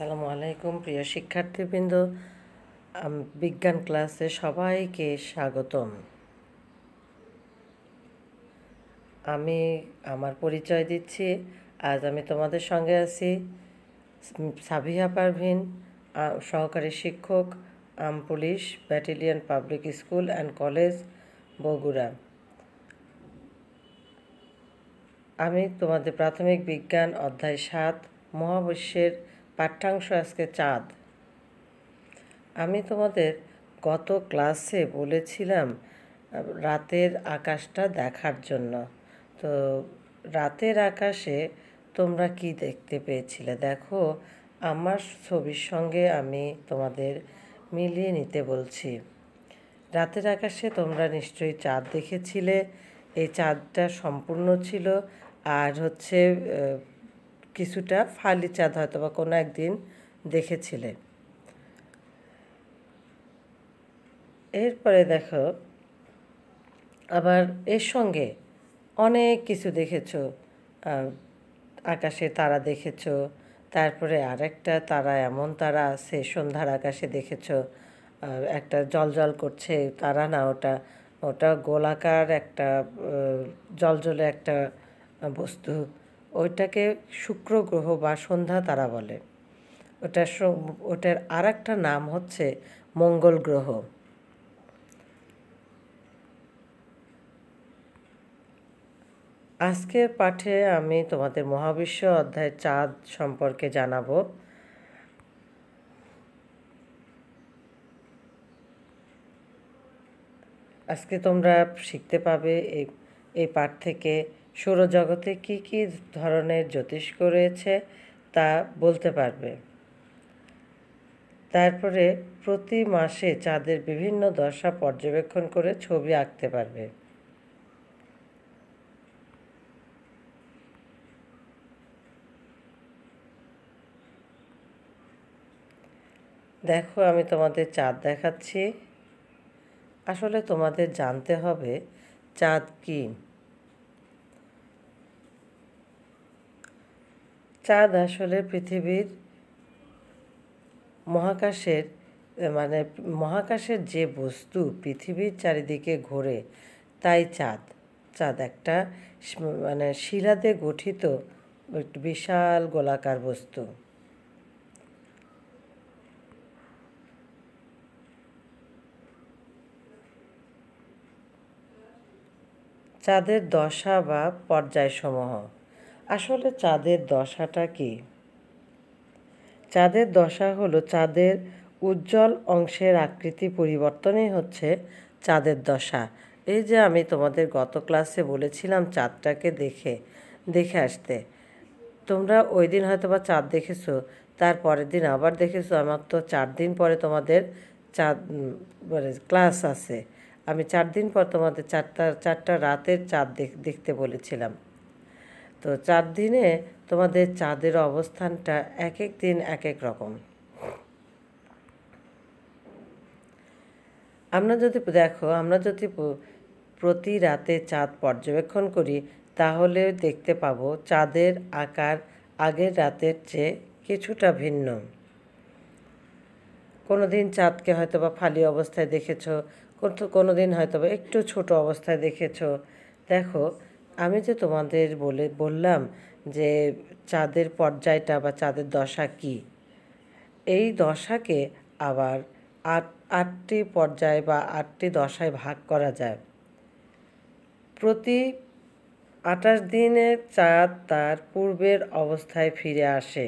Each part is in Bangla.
আসসালামু আলাইকুম প্রিয় শিক্ষার্থীবৃন্দ বিজ্ঞান ক্লাসে সবাইকে স্বাগতম আমি আমার পরিচয় দিচ্ছি আজ আমি তোমাদের সঙ্গে আছি সাবিহা পারভিন সহকারী শিক্ষক আম police battalion public school and college Bogura আমি তোমাদের প্রাথমিক বিজ্ঞান অধ্যায় সাত মহাবিশ্বের পাঠ্যাংশ আজকে চাঁদ আমি তোমাদের গত ক্লাসে বলেছিলাম রাতের আকাশটা দেখার জন্য তো রাতের আকাশে তোমরা কি দেখতে পেয়েছিলে দেখো আমার ছবির সঙ্গে আমি তোমাদের মিলিয়ে নিতে বলছি রাতের আকাশে তোমরা নিশ্চয়ই চাঁদ দেখেছিলে এই চাঁদটা সম্পূর্ণ ছিল আর হচ্ছে কিছুটা ফালি চাঁদ হয়তো বা কোনো একদিন দেখেছিলেন এরপরে দেখো আবার এর সঙ্গে অনেক কিছু দেখেছ আকাশে তারা দেখেছ তারপরে আরেকটা তারা এমন তারা আছে সন্ধ্যার আকাশে দেখেছ একটা জলজল করছে তারা না ওটা ওটা গোলাকার একটা জলজলে একটা বস্তু ওইটাকে শুক্র গ্রহ বা সন্ধ্যা তারা বলে ওটার ওটার আর একটা নাম হচ্ছে মঙ্গল গ্রহ আজকের পাঠে আমি তোমাদের মহাবিশ্ব অধ্যায় চাঁদ সম্পর্কে জানাবো আজকে তোমরা শিখতে পাবে এই এই পাঠ থেকে সৌরজগতে কি কি ধরনের জ্যোতিষ্ক রয়েছে তা বলতে পারবে তারপরে প্রতি মাসে চাঁদের বিভিন্ন দশা পর্যবেক্ষণ করে ছবি আঁকতে পারবে দেখো আমি তোমাদের চাঁদ দেখাচ্ছি আসলে তোমাদের জানতে হবে চাঁদ কী চাঁদ আসলে পৃথিবীর মহাকাশের মানে মহাকাশের যে বস্তু পৃথিবীর চারিদিকে ঘোরে তাই চাঁদ চাঁদ একটা মানে শিলাতে গঠিত বিশাল গোলাকার বস্তু চাঁদের দশা বা পর্যায়সমূহ আসলে চাঁদের দশাটা কি চাঁদের দশা হলো চাঁদের উজ্জ্বল অংশের আকৃতি পরিবর্তনই হচ্ছে চাঁদের দশা এই যে আমি তোমাদের গত ক্লাসে বলেছিলাম চাঁদটাকে দেখে দেখে আসতে তোমরা ওই দিন হয়তো বা চাঁদ দেখেছো তার পরের দিন আবার দেখেছো আমার তো চার দিন পরে তোমাদের চাঁদ মানে ক্লাস আছে আমি চার দিন পর তোমাদের চারটা চারটা রাতের চাঁদ দেখতে বলেছিলাম তো চার দিনে তোমাদের চাঁদের অবস্থানটা এক এক দিন এক এক রকম আমরা যদি দেখো আমরা যদি প্রতি রাতে চাঁদ পর্যবেক্ষণ করি তাহলে দেখতে পাবো চাঁদের আকার আগের রাতের চেয়ে কিছুটা ভিন্ন কোনো দিন চাঁদকে হয়তো বা ফালি অবস্থায় দেখেছো কোনো দিন হয়তো বা একটু ছোট অবস্থায় দেখেছো দেখো আমি যে তোমাদের বলে বললাম যে চাঁদের পর্যায়টা বা চাঁদের দশা কি এই দশাকে আবার আট আটটি পর্যায় বা আটটি দশায় ভাগ করা যায় প্রতি আটাশ দিনে চাঁদ তার পূর্বের অবস্থায় ফিরে আসে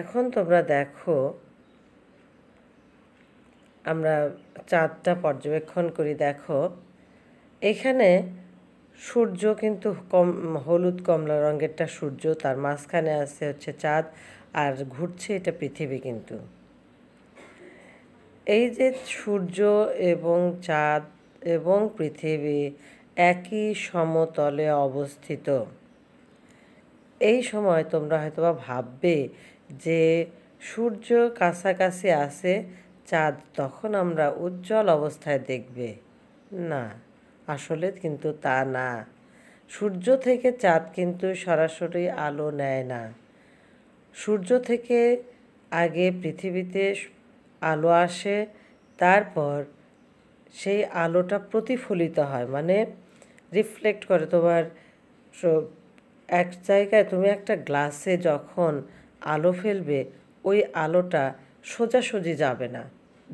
এখন তোমরা দেখো আমরা চাঁদটা পর্যবেক্ষণ করি দেখো এখানে সূর্য কিন্তু কম হলুদ কমলা রঙেরটা সূর্য তার মাঝখানে আছে হচ্ছে চাঁদ আর ঘুরছে এটা পৃথিবী কিন্তু এই যে সূর্য এবং চাঁদ এবং পৃথিবী একই সমতলে অবস্থিত এই সময় তোমরা হয়তোবা ভাববে যে সূর্য কাছাকাছি আছে চাঁদ তখন আমরা উজ্জ্বল অবস্থায় দেখবে না আসলে কিন্তু তা না সূর্য থেকে চাঁদ কিন্তু সরাসরি আলো নেয় না সূর্য থেকে আগে পৃথিবীতে আলো আসে তারপর সেই আলোটা প্রতিফলিত হয় মানে রিফ্লেক্ট করে তোমার এক জায়গায় তুমি একটা গ্লাসে যখন আলো ফেলবে ওই আলোটা সোজাসুজি যাবে না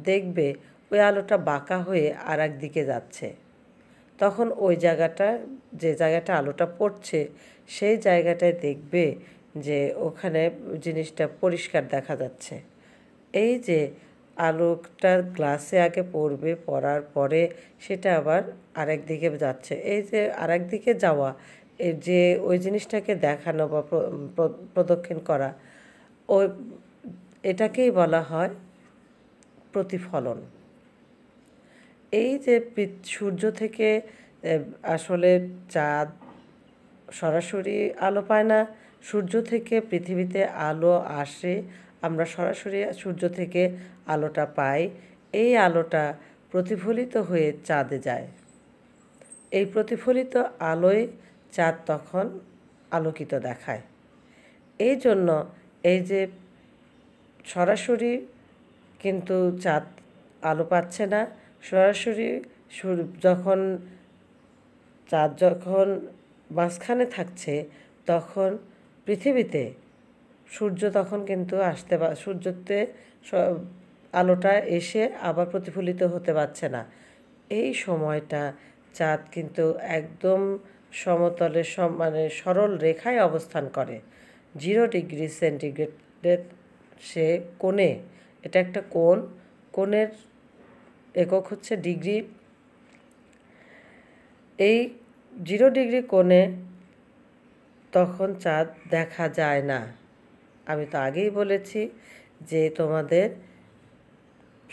দেখবে ওই আলোটা বাঁকা হয়ে আর দিকে যাচ্ছে তখন ওই জায়গাটা যে জায়গাটা আলোটা পড়ছে সেই জায়গাটায় দেখবে যে ওখানে জিনিসটা পরিষ্কার দেখা যাচ্ছে এই যে আলোকটা গ্লাসে আগে পড়বে পড়ার পরে সেটা আবার আরেক দিকে যাচ্ছে এই যে আরেক দিকে যাওয়া যে ওই জিনিসটাকে দেখানো বা প্রদক্ষিণ করা ওই এটাকেই বলা হয় প্রতিফলন এই যে সূর্য থেকে আসলে চাঁদ সরাসরি আলো পায় না সূর্য থেকে পৃথিবীতে আলো আসে আমরা সরাসরি সূর্য থেকে আলোটা পাই এই আলোটা প্রতিফলিত হয়ে চাঁদে যায় এই প্রতিফলিত আলোয় চাঁদ তখন আলোকিত দেখায় এই জন্য এই যে সরাসরি কিন্তু চাঁদ আলো পাচ্ছে না সরাসরি সূর্য যখন চাঁদ যখন মাঝখানে থাকছে তখন পৃথিবীতে সূর্য তখন কিন্তু আসতে সূর্যতে আলোটা এসে আবার প্রতিফলিত হতে পারছে না এই সময়টা চাঁদ কিন্তু একদম সমতলে মানে সরল রেখায় অবস্থান করে জিরো ডিগ্রি সেন্টিগ্রেডের সে কোণে এটা একটা কোণ কোণের একক হচ্ছে ডিগ্রি এই জিরো ডিগ্রি কোণে তখন চাঁদ দেখা যায় না আমি তো আগেই বলেছি যে তোমাদের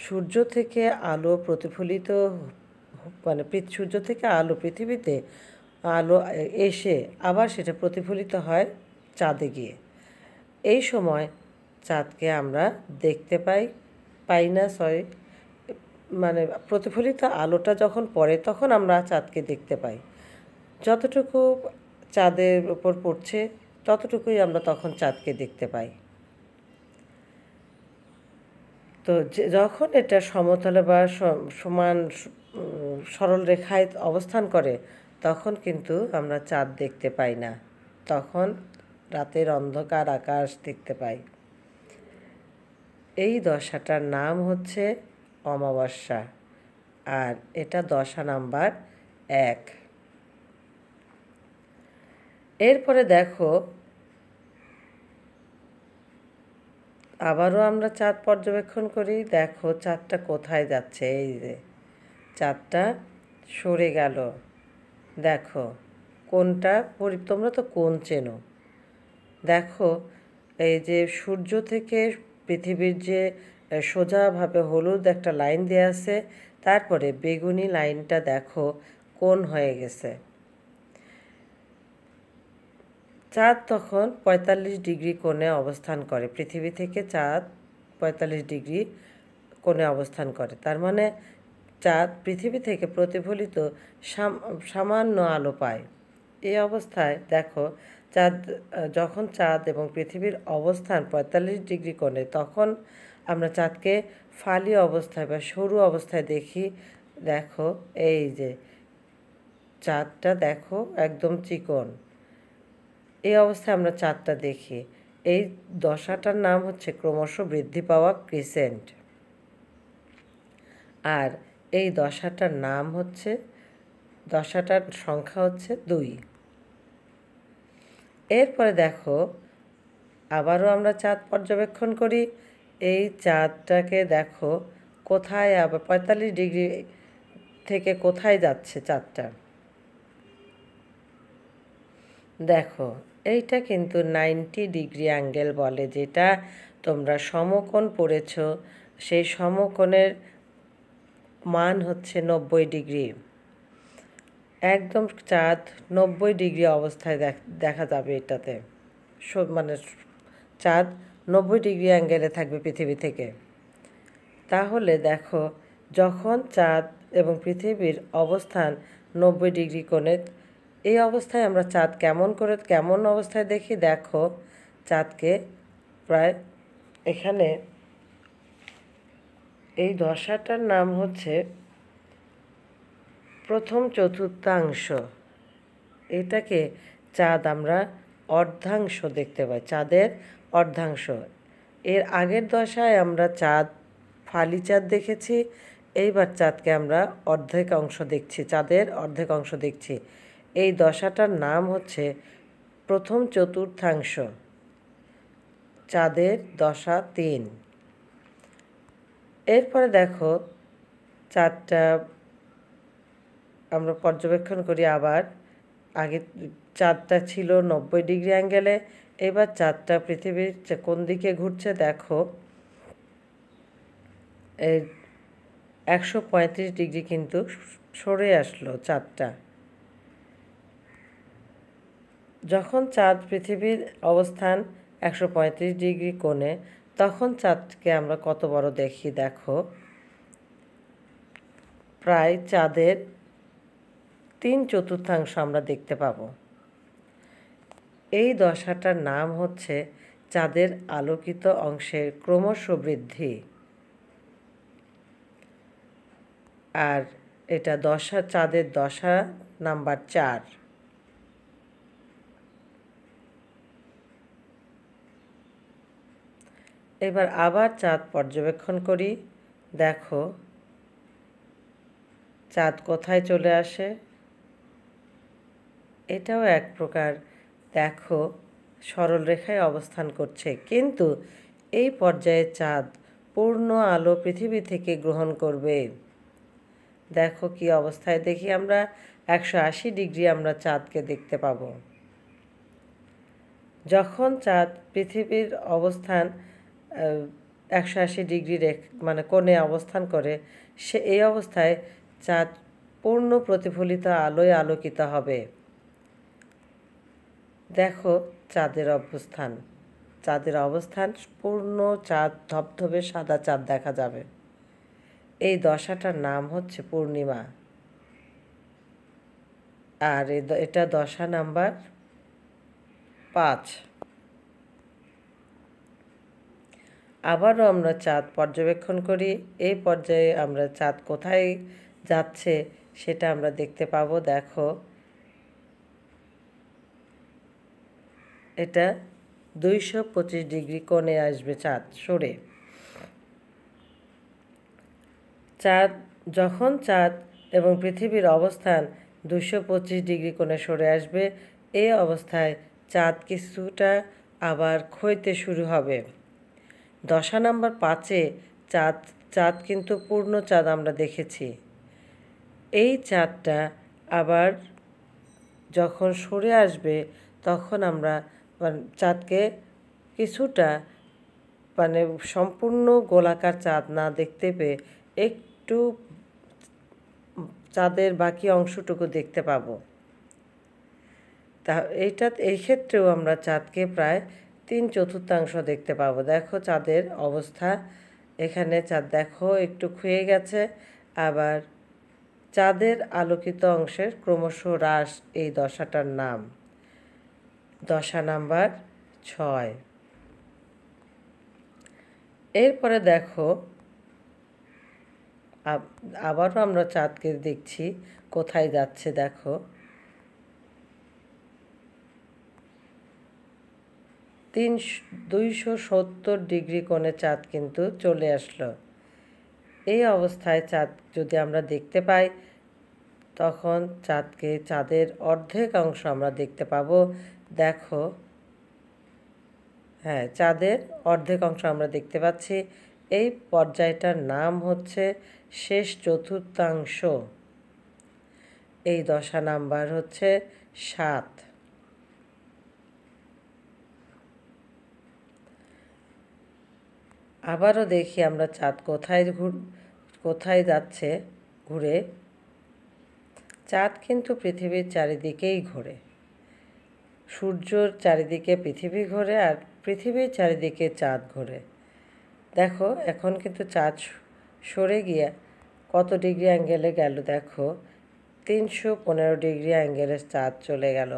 সূর্য থেকে আলো প্রতিফলিত মানে সূর্য থেকে আলো পৃথিবীতে আলো এসে আবার সেটা প্রতিফলিত হয় চাঁদে গিয়ে এই সময় চাঁদকে আমরা দেখতে পাই পাই না সরি মানে প্রতিফলিত আলোটা যখন পড়ে তখন আমরা চাঁদকে দেখতে পাই যতটুকু চাঁদের উপর পড়ছে ততটুকুই আমরা তখন চাঁদকে দেখতে পাই তো যখন এটা সমতলে বা সমান সরল রেখায় অবস্থান করে তখন কিন্তু আমরা চাঁদ দেখতে পাই না তখন রাতের অন্ধকার আকাশ দেখতে পাই এই দশাটার নাম হচ্ছে অমাবস্যা আর এটা দশা নাম্বার এক এরপরে দেখো আবারও আমরা চাঁদ পর্যবেক্ষণ করি দেখো চাঁদটা কোথায় যাচ্ছে এই যে চাঁদটা সরে গেল দেখো কোনটা পরি তোমরা তো কোন চেনো দেখো এই যে সূর্য থেকে পৃথিবীর যে সোজাভাবে হলুদ একটা লাইন দেওয়া আছে তারপরে বেগুনি লাইনটা দেখো কোন হয়ে গেছে চাঁদ তখন ৪৫ ডিগ্রি কোণে অবস্থান করে পৃথিবী থেকে চাঁদ ৪৫ ডিগ্রি কোণে অবস্থান করে তার মানে চাঁদ পৃথিবী থেকে প্রতিফলিত সামান্য আলো পায় এই অবস্থায় দেখো চাঁদ যখন চাঁদ এবং পৃথিবীর অবস্থান ৪৫ ডিগ্রি কোণে তখন আমরা চাঁদকে ফালি অবস্থায় বা সরু অবস্থায় দেখি দেখো এই যে চাঁদটা দেখো একদম চিকন এই অবস্থায় আমরা চাঁদটা দেখি এই দশাটার নাম হচ্ছে ক্রমশ বৃদ্ধি পাওয়া ক্রিসেন্ট আর এই দশাটার নাম হচ্ছে দশাটার সংখ্যা হচ্ছে দুই এরপরে দেখো আবারও আমরা চাঁদ পর্যবেক্ষণ করি এই চাঁদটাকে দেখো কোথায় আবার পঁয়তাল্লিশ ডিগ্রি থেকে কোথায় যাচ্ছে চাঁদটা দেখো এইটা কিন্তু নাইনটি ডিগ্রি অ্যাঙ্গেল বলে যেটা তোমরা সমকোণ পড়েছ সেই সমকোণের মান হচ্ছে নব্বই ডিগ্রি একদম চাঁদ নব্বই ডিগ্রি অবস্থায় দেখা যাবে এটাতে মানে চাঁদ নব্বই ডিগ্রি অ্যাঙ্গেলে থাকবে পৃথিবী থেকে তাহলে দেখো যখন চাঁদ এবং পৃথিবীর অবস্থান নব্বই ডিগ্রি কোণে এই অবস্থায় আমরা চাঁদ কেমন করে কেমন অবস্থায় দেখি দেখো চাঁদকে প্রায় এখানে এই দশাটার নাম হচ্ছে প্রথম চতুর্থাংশ এটাকে চাঁদ আমরা অর্ধাংশ দেখতে পাই চাঁদের অর্ধাংশ এর আগের দশায় আমরা চাঁদ ফালি চাঁদ দেখেছি এইবার চাঁদকে আমরা অর্ধেক অংশ দেখছি চাঁদের অর্ধেক অংশ দেখছি এই দশাটার নাম হচ্ছে প্রথম চতুর্থাংশ চাঁদের দশা তিন এরপরে দেখো চাঁদটা আমরা পর্যবেক্ষণ করি আবার আগে চাঁদটা ছিল নব্বই ডিগ্রি অ্যাঙ্গেলে এবার চাঁদটা পৃথিবীর কোন দিকে ঘুরছে দেখো এই একশো পঁয়ত্রিশ ডিগ্রি কিন্তু সরে আসলো চাঁদটা যখন চাঁদ পৃথিবীর অবস্থান একশো পঁয়ত্রিশ ডিগ্রি কোণে তখন চাঁদকে আমরা কত বড় দেখি দেখো প্রায় চাঁদের তিন চতুর্থাংশ আমরা দেখতে পাবো এই দশাটার নাম হচ্ছে চাঁদের আলোকিত অংশের ক্রমশ বৃদ্ধি আর এটা দশা চাঁদের দশা নাম্বার চার এবার আবার চাঁদ পর্যবেক্ষণ করি দেখো চাঁদ কোথায় চলে আসে এটাও এক প্রকার দেখো সরল রেখায় অবস্থান করছে কিন্তু এই পর্যায়ে চাঁদ পূর্ণ আলো পৃথিবী থেকে গ্রহণ করবে দেখো কি অবস্থায় দেখি আমরা একশো আশি ডিগ্রি আমরা চাঁদকে দেখতে পাব যখন চাঁদ পৃথিবীর অবস্থান একশো আশি ডিগ্রি রেখ মানে কোণে অবস্থান করে সে এই অবস্থায় চাঁদ পূর্ণ প্রতিফলিত আলোয় আলোকিত হবে দেখো চাঁদের অবস্থান চাঁদের অবস্থান পূর্ণ চাঁদ ধবধবে সাদা চাঁদ দেখা যাবে এই দশাটার নাম হচ্ছে পূর্ণিমা আর এটা দশা নাম্বার পাঁচ আবারও আমরা চাঁদ পর্যবেক্ষণ করি এই পর্যায়ে আমরা চাঁদ কোথায় যাচ্ছে সেটা আমরা দেখতে পাবো দেখো এটা দুইশো পঁচিশ ডিগ্রি কোণে আসবে চাঁদ সরে চাঁদ যখন চাঁদ এবং পৃথিবীর অবস্থান দুশো পঁচিশ ডিগ্রি কোণে সরে আসবে এ অবস্থায় চাঁদ কিছুটা আবার ক্ষইতে শুরু হবে দশা নাম্বার পাঁচে চাঁদ চাঁদ কিন্তু পূর্ণ চাঁদ আমরা দেখেছি এই চাঁদটা আবার যখন সরে আসবে তখন আমরা মানে চাঁদকে কিছুটা মানে সম্পূর্ণ গোলাকার চাঁদ না দেখতে পেয়ে একটু চাঁদের বাকি অংশটুকু দেখতে পাবো তা এইটা এই ক্ষেত্রেও আমরা চাঁদকে প্রায় তিন চতুর্থাংশ দেখতে পাবো দেখো চাঁদের অবস্থা এখানে চাঁদ দেখো একটু খুয়ে গেছে আবার চাঁদের আলোকিত অংশের ক্রমশ হ্রাস এই দশাটার নাম দশা নাম্বার ছয় এরপরে দেখো আবারও আমরা চাঁদকে দেখছি কোথায় যাচ্ছে দেখো তিন দুইশো সত্তর ডিগ্রি কোণে চাঁদ কিন্তু চলে আসলো এই অবস্থায় চাঁদ যদি আমরা দেখতে পাই তখন চাঁদকে চাঁদের অর্ধেক অংশ আমরা দেখতে পাবো দেখো হ্যাঁ চাঁদের অর্ধেক অংশ আমরা দেখতে পাচ্ছি এই পর্যায়টার নাম হচ্ছে শেষ চতুর্থাংশ এই দশা নাম্বার হচ্ছে সাত আবারও দেখি আমরা চাঁদ কোথায় ঘুর কোথায় যাচ্ছে ঘুরে চাঁদ কিন্তু পৃথিবীর চারিদিকেই ঘোরে সূর্যর চারিদিকে পৃথিবী ঘোরে আর পৃথিবীর চারিদিকে চাঁদ ঘোরে দেখো এখন কিন্তু চাঁদ সরে গিয়ে কত ডিগ্রি অ্যাঙ্গেলে গেল দেখো তিনশো পনেরো ডিগ্রি অ্যাঙ্গেলের চাঁদ চলে গেল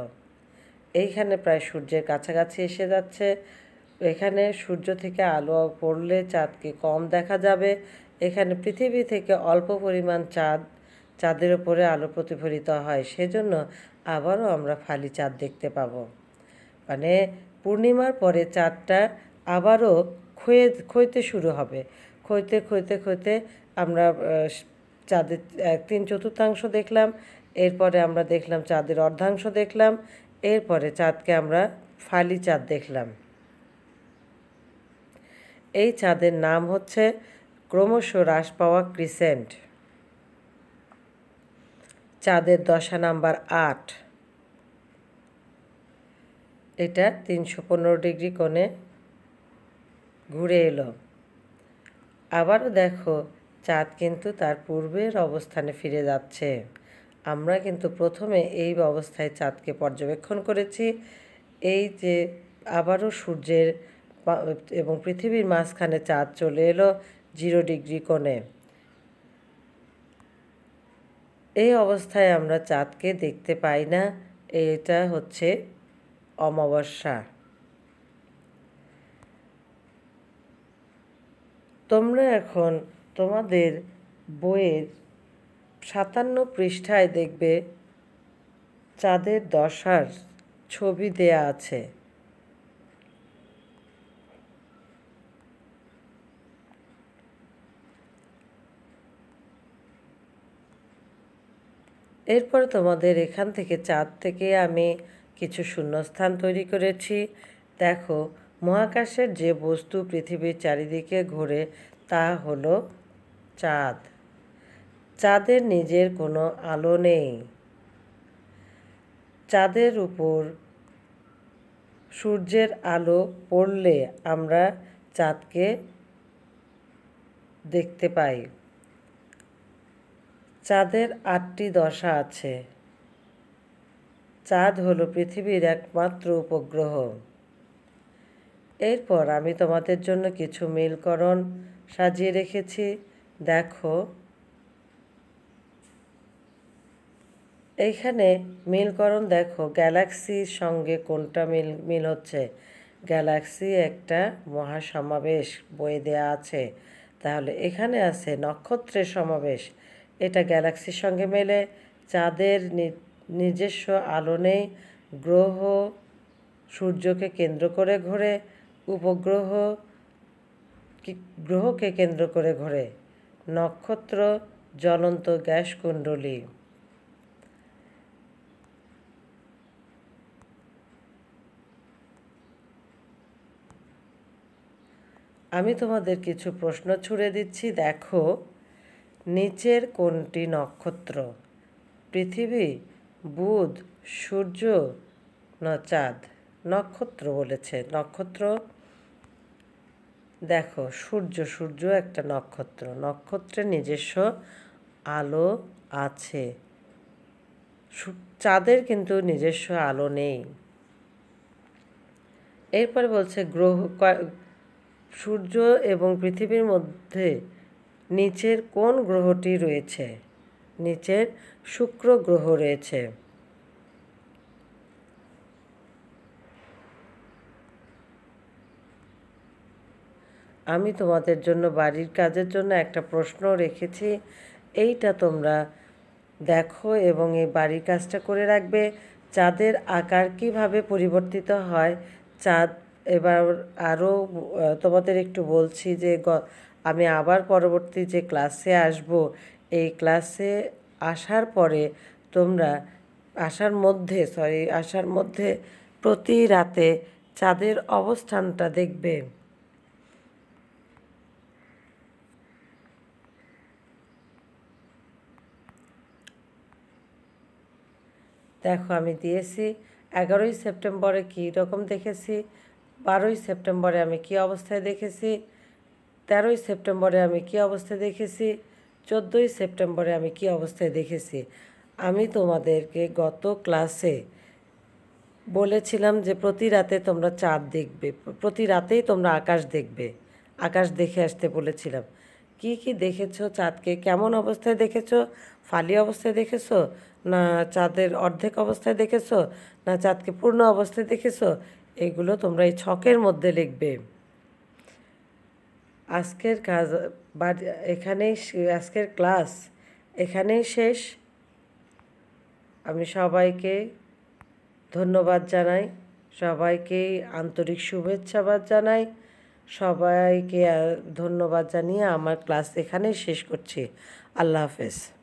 এইখানে প্রায় সূর্যের কাছাকাছি এসে যাচ্ছে এখানে সূর্য থেকে আলো পড়লে চাঁদকে কম দেখা যাবে এখানে পৃথিবী থেকে অল্প পরিমাণ চাঁদ চাঁদের ওপরে আলো প্রতিফলিত হয় সেজন্য আবারও আমরা ফালি চাঁদ দেখতে পাব মানে পূর্ণিমার পরে চাঁদটা আবারও ক্ষয়ে ক্ষয়তে শুরু হবে ক্ষয়তে ক্ষয়তে ক্ষয়তে আমরা চাঁদের তিন চতুর্থাংশ দেখলাম এরপরে আমরা দেখলাম চাঁদের অর্ধাংশ দেখলাম এরপরে চাঁদকে আমরা ফালি চাঁদ দেখলাম এই চাঁদের নাম হচ্ছে ক্রমশ হ্রাস পাওয়া ক্রিসেন্ট চাঁদের দশা নাম্বার আট এটা তিনশো পনেরো ডিগ্রি কোণে ঘুরে এলো আবারও দেখো চাঁদ কিন্তু তার পূর্বের অবস্থানে ফিরে যাচ্ছে আমরা কিন্তু প্রথমে এই অবস্থায় চাঁদকে পর্যবেক্ষণ করেছি এই যে আবারও সূর্যের এবং পৃথিবীর মাঝখানে চাঁদ চলে এলো জিরো ডিগ্রি কোণে এই অবস্থায় আমরা চাঁদকে দেখতে পাই না এটা হচ্ছে অমাবস্যা তোমরা এখন তোমাদের বইয়ের সাতান্ন পৃষ্ঠায় দেখবে চাঁদের দশার ছবি দেয়া আছে এরপর তোমাদের এখান থেকে চাঁদ থেকে আমি কিছু শূন্যস্থান তৈরি করেছি দেখো মহাকাশের যে বস্তু পৃথিবীর চারিদিকে ঘোরে তা হলো চাঁদ চাঁদের নিজের কোনো আলো নেই চাঁদের উপর সূর্যের আলো পড়লে আমরা চাঁদকে দেখতে পাই চাঁদের আটটি দশা আছে চাঁদ হলো পৃথিবীর একমাত্র উপগ্রহ এরপর আমি তোমাদের জন্য কিছু মিলকরণ সাজিয়ে রেখেছি দেখো এইখানে মিলকরণ দেখো গ্যালাক্সির সঙ্গে কোনটা মিল মিল হচ্ছে গ্যালাক্সি একটা মহাসমাবেশ বয়ে দেয়া আছে তাহলে এখানে আছে নক্ষত্রের সমাবেশ এটা গ্যালাক্সির সঙ্গে মেলে চাঁদের নিজস্ব আলো নেই গ্রহ সূর্যকে কেন্দ্র করে ঘোরে উপগ্রহ গ্রহকে কেন্দ্র করে ঘোরে নক্ষত্র জ্বলন্ত গ্যাস কুণ্ডলী আমি তোমাদের কিছু প্রশ্ন ছুড়ে দিচ্ছি দেখো নিচের কোনটি নক্ষত্র পৃথিবী বুধ সূর্য নচাঁদ চাঁদ নক্ষত্র বলেছে নক্ষত্র দেখো সূর্য সূর্য একটা নক্ষত্র নক্ষত্রের নিজস্ব আলো আছে চাঁদের কিন্তু নিজস্ব আলো নেই এরপরে বলছে গ্রহ সূর্য এবং পৃথিবীর মধ্যে নিচের কোন গ্রহটি রয়েছে নিচের শুক্র গ্রহ রয়েছে আমি তোমাদের জন্য বাড়ির কাজের জন্য একটা প্রশ্ন রেখেছি এইটা তোমরা দেখো এবং এই বাড়ির কাজটা করে রাখবে চাঁদের আকার কিভাবে পরিবর্তিত হয় চাঁদ এবার আরও তোমাদের একটু বলছি যে আমি আবার পরবর্তী যে ক্লাসে আসব এই ক্লাসে আসার পরে তোমরা আসার মধ্যে সরি আসার মধ্যে প্রতি রাতে চাঁদের অবস্থানটা দেখবে দেখো আমি দিয়েছি এগারোই সেপ্টেম্বরে কী রকম দেখেছি বারোই সেপ্টেম্বরে আমি কি অবস্থায় দেখেছি তেরোই সেপ্টেম্বরে আমি কি অবস্থায় দেখেছি চোদ্দোই সেপ্টেম্বরে আমি কি অবস্থায় দেখেছি আমি তোমাদেরকে গত ক্লাসে বলেছিলাম যে প্রতি রাতে তোমরা চাঁদ দেখবে প্রতি রাতেই তোমরা আকাশ দেখবে আকাশ দেখে আসতে বলেছিলাম কি কি দেখেছ চাঁদকে কেমন অবস্থায় দেখেছো ফালি অবস্থায় দেখেছো না চাঁদের অর্ধেক অবস্থায় দেখেছো না চাঁদকে পূর্ণ অবস্থায় দেখেছো এগুলো তোমরা এই ছকের মধ্যে লিখবে আজকের কাজ এখানেই আজকের ক্লাস এখানেই শেষ আমি সবাইকে ধন্যবাদ জানাই সবাইকে আন্তরিক শুভেচ্ছাবাদ জানাই সবাইকে ধন্যবাদ জানিয়ে আমার ক্লাস এখানেই শেষ করছি আল্লাহ হাফেজ